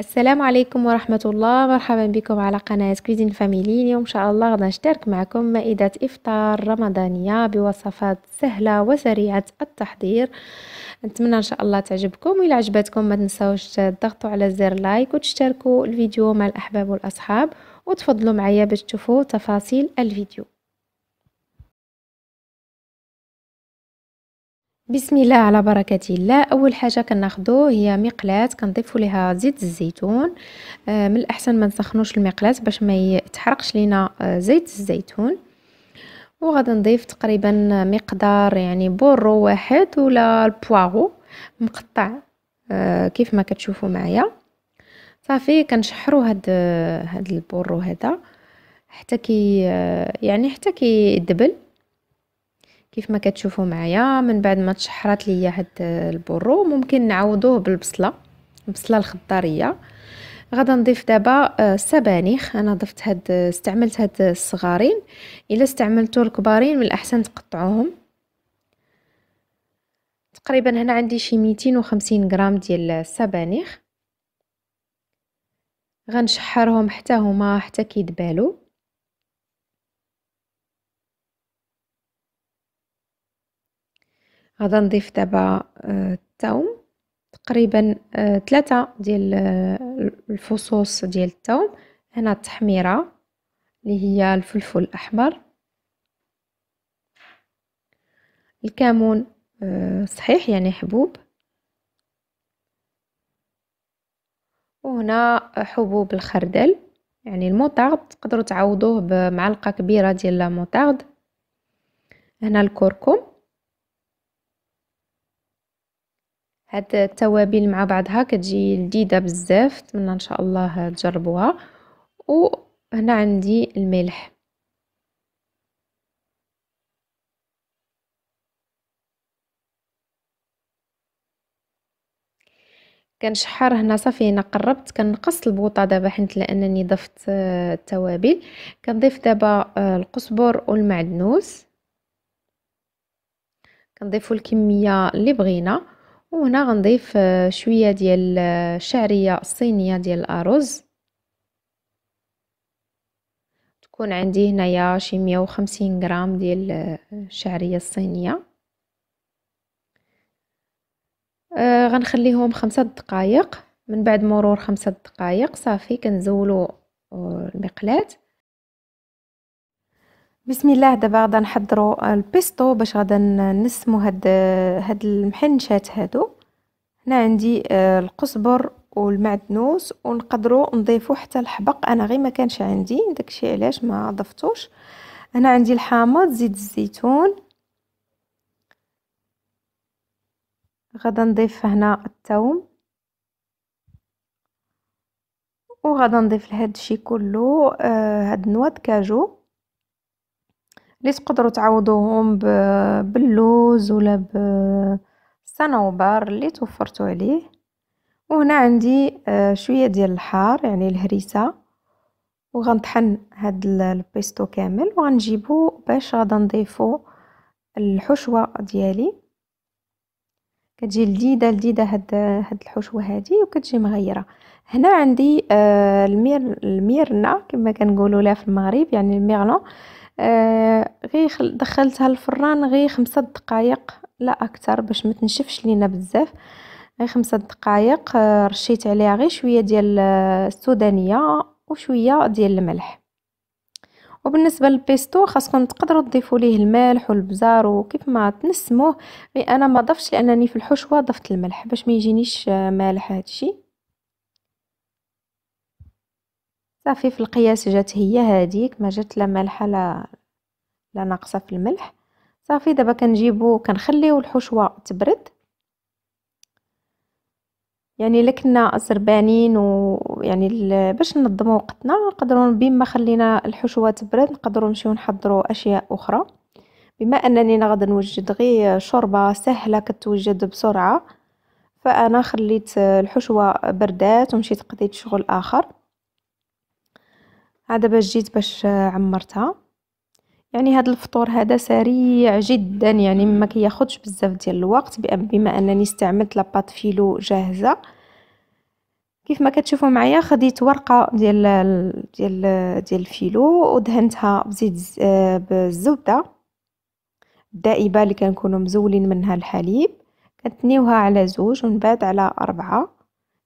السلام عليكم ورحمة الله مرحبا بكم على قناة كويزين فاميلي اليوم إن شاء الله غدا نشترك معكم مائدة إفطار رمضانية بوصفات سهلة وسريعة التحضير نتمنى إن شاء الله تعجبكم وإلا عجبتكم ما تنسوش تضغطوا على زر لايك وتشتركوا الفيديو مع الأحباب والأصحاب وتفضلوا معايا باش تشوفوا تفاصيل الفيديو بسم الله على بركة الله أول حاجة كناخدو هي مقلاة كنضيفو ليها زيت الزيتون من الأحسن ما نسخنوش المقلاة باش ما يتحرقش لينا زيت الزيتون وغادي نضيف تقريبا مقدار يعني بورو واحد ولا البواغو مقطع كيف ما كتشوفوا معايا صافي كنشحرو هاد هاد البورو هذا حتى كي يعني حتى كيدبل كيف ما كتشوفوا معايا من بعد ما تشحرات ليا هاد البرو ممكن نعوضوه بالبصله البصله الخضاريه غادي نضيف دابا السبانخ آه، انا ضفت هاد استعملت هاد الصغارين الا استعملتو الكبارين من الاحسن تقطعوهم تقريبا هنا عندي شي 250 غرام ديال السبانخ غنشحرهم حتى هما حتى كيدبالو غادا نضيف دابا آه، الثوم تقريبا آه، ثلاثة ديال آه، الفصوص ديال الثوم هنا التحميرة اللي هي الفلفل الأحمر الكمون صحيح يعني حبوب وهنا حبوب الخردل يعني الموطارد تقدروا تعوضوه بمعلقه كبيره ديال الموطارد هنا الكركم هاد التوابل مع بعضها كتجي لذيذه بزاف نتمنى ان شاء الله تجربوها وهنا عندي الملح كنشحر هنا صافي هنا قربت كنقص البوطه دابا حيت لانني ضفت التوابل كنضيف دابا آه، القزبر والمعدنوس كنضيفوا الكميه اللي بغينا وهنا غنضيف آه، شويه ديال الشعريه آه، الصينيه ديال الارز تكون عندي هنايا شي 150 غرام ديال الشعريه آه، الصينيه غنخليهم خمسة دقائق من بعد مرور خمسة دقائق صافي كنزولو المقلاه بسم الله دابا غادا نحضروا البيستو باش غادا نسمو هاد هاد المحنشات هادو هنا عندي آه، القزبر والمعدنوس ونقدروا نضيفو حتى الحبق انا غير ما كانش عندي داكشي علاش ما ضفتوش هنا عندي الحامض زيت الزيتون غادا نضيف هنا الثوم وغدا نضيف لهاد الشيء كله آه، هاد نواه كاجو اللي تقدروا تعوضوهم باللوز ولا بالصنوبر اللي توفرتوا عليه وهنا عندي آه، شويه ديال الحار يعني الهريسه وغنطحن هاد البيستو كامل وغنجيبو باش غادا نضيفو الحشوه ديالي كتجي لذيذه لذيذه هاد هاد الحشوه هادي وكتجي مغيره هنا عندي آه، المير الميرنا كما كنقولوا لها في المغرب يعني الميرلون آه غي دخلتها الفران غي خمسة دقائق لا اكثر باش ما تنشفش لينا بزاف غي خمسة دقائق آه، رشيت عليها غير شويه ديال آه، السودانيه وشويه ديال الملح وبالنسبه للبيستو خاصكم تقدروا تضيفوا ليه الملح والبزار وكيف ما تنسموه مي انا ما ضفتش لانني في الحشوه ضفت الملح باش ما يجينيش آه، مالح هادشي صافي في القياس جات هي هذيك ما جات لا مالحه لا لا ناقصه في الملح صافي دابا كنجيبو كنخليو الحشوه تبرد يعني الا كنا سربانين ويعني باش ننظموا وقتنا نقدروا بما خلينا الحشوه تبرد نقدروا نمشيو نحضروا اشياء اخرى بما انني غادي نوجد غير شوربه سهله كتوجد بسرعه فانا خليت الحشوه بردات ومشيت قضيت شغل اخر هذا باش جيت باش عمرتها يعني هذا الفطور هذا سريع جدا يعني ما كياخذش بزاف ديال الوقت بما انني استعملت لاباط فيلو جاهزه كيف ما كتشوفوا معايا خديت ورقه ديال ديال ديال الفيلو ودهنتها بزيت بالزبده الدائبه اللي كنكونوا مزولين منها الحليب كنتنيوها على زوج ومن بعد على أربعة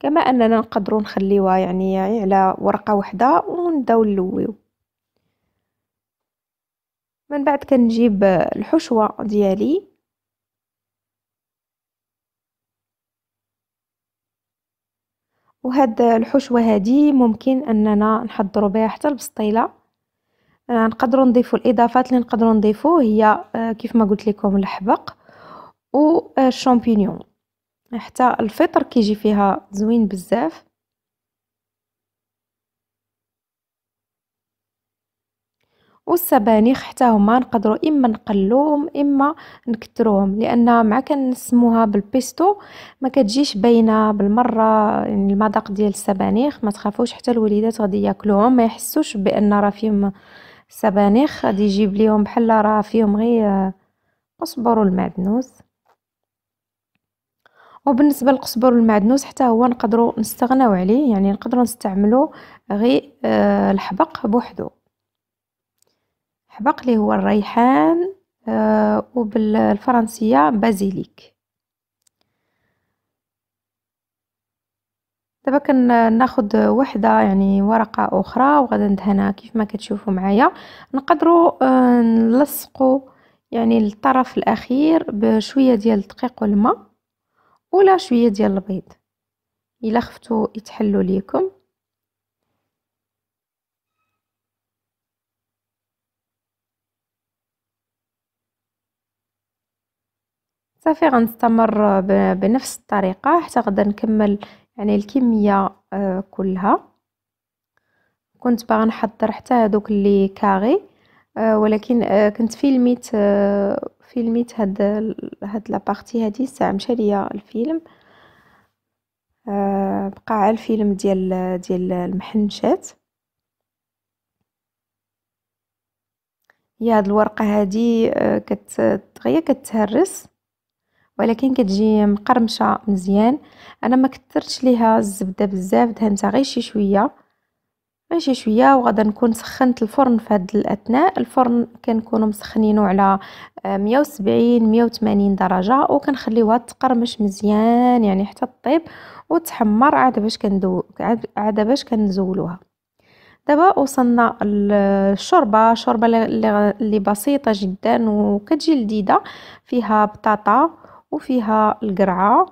كما اننا نقدروا نخليوها يعني على ورقه واحده ونبداو نلويو من بعد كنجيب الحشوة ديالي وهاد الحشوة هادي ممكن اننا نحضروا بها حتى البسطيلة آه، نقدروا نضيفوا الاضافات اللي نقدروا نضيفوا هي آه، كيف ما قلت لكم الحبق والشامبينيون آه، حتى الفطر كيجي فيها زوين بزاف والسبانخ حتى هما نقدروا اما نقلوهم اما نكتروهم لان مع كنسموها بالبيستو ما كتجيش باينه بالمره يعني المذاق ديال السبانخ ما تخافوش حتى الوليدات غادي ياكلوهم ما يحسوش بان راه فيهم السبانخ غادي يجيب ليهم بحال راه فيهم غير قصبر والمعدنوس وبالنسبه للقصبر والمعدنوس حتى هو نقدروا نستغناو عليه يعني نقدروا نستعملو غير آه، الحبق بوحدو حبق لي هو الريحان آه وبالفرنسية بازيليك دابا كناخد وحده يعني ورقه اخرى وغادا ندهنها كيف ما كتشوفوا معايا نقدروا آه نلصقوا يعني الطرف الاخير بشويه ديال الدقيق والماء ولا شويه ديال البيض الا خفتوا يتحلوا ليكم صافي غنستمر بنفس الطريقه حتى غدا نكمل يعني الكميه آه، كلها كنت باغا نحضر حتى هذوك اللي كاغي آه، ولكن آه، كنت فيلميت فيلميت هاد هاد لابارتي هادي الساعه مشى ليا الفيلم بقى على الفيلم ديال ديال المحنشات هي هاد الورقه هادي كت كتهرس ولكن كتجي مقرمشه مزيان انا ما كثرتش ليها الزبده بزاف دهنتها غير شي شويه غير شي شويه وغادا نكون سخنت الفرن في هاد الاثناء الفرن كنكونوا مسخنينو على 170 آه، 180 درجه وكنخليوها تقرمش مزيان يعني حتى طيب وتحمر عاد باش كندو عاد باش كنزولوها دابا وصلنا الشوربه شوربه اللي بسيطه جدا وكتجي لذيذه فيها بطاطا وفيها القرعه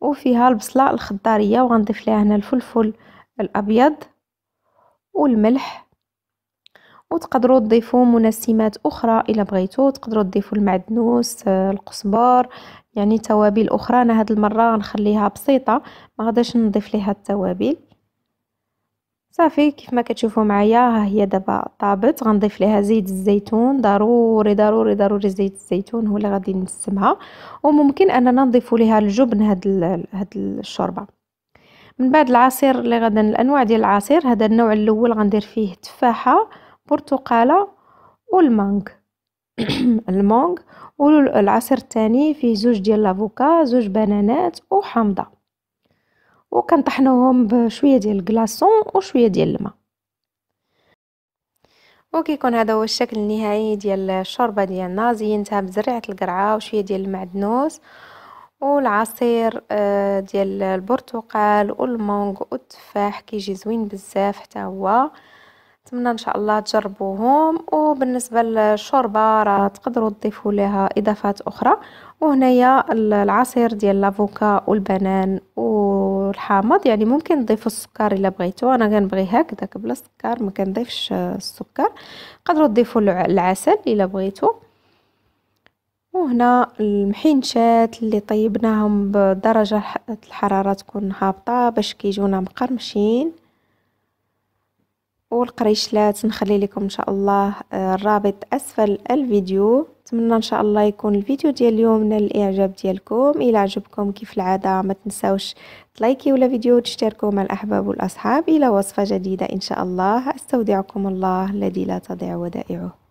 وفيها البصله الخضاريه وغنضيف لها هنا الفلفل الابيض والملح وتقدروا تضيفوا منسمات اخرى الا بغيتو تقدروا تضيفوا المعدنوس آه، القزبر يعني توابل اخرى انا هاد المره غنخليها بسيطه ما غاداش نضيف ليها التوابل صافي كيف ما كتشوفوا معايا ها هي دابا طابت غنضيف ليها زيت الزيتون ضروري ضروري ضروري زيت الزيتون هو اللي غادي نسمها وممكن اننا نضيف ليها الجبن هاد هاد الشوربه من بعد العصير اللي غادا الانواع ديال العصير هذا النوع الاول غندير فيه تفاحه برتقاله والمانغ المانغ والعصير الثاني فيه زوج ديال لافوكا زوج بنانات وحامضه وكنطحنوهم بشويه ديال الكلاصون وشويه ديال الماء وكيكون هذا هو الشكل النهائي ديال الشوربه ديالنا زينتها بزريعه القرعه وشويه ديال المعدنوس والعصير آه، ديال البرتقال والمانغ والتفاح كيجي زوين بزاف حتى هو نتمنى ان شاء الله تجربوهم وبالنسبه للشوربه راه تقدروا تضيفوا لها اضافات اخرى وهنايا العصير ديال لافوكا والبنان والحامض يعني ممكن تضيفوا السكر الا بغيتو انا كنبغي هكذاك بلا سكر ما كنضيفش السكر تقدروا تضيفوا العسل الا بغيتو وهنا المحينشات اللي طيبناهم بدرجه الحراره تكون هابطه باش كيجونا مقرمشين والقريشلات نخلي لكم ان شاء الله آه، الرابط اسفل الفيديو نتمنى ان شاء الله يكون الفيديو ديال اليوم نال الاعجاب ديالكم الى عجبكم كيف العاده ما تنساوش تلايكيو الفيديو وتشتركوا مع الاحباب والاصحاب الى وصفه جديده ان شاء الله استودعكم الله الذي لا تضيع ودائعه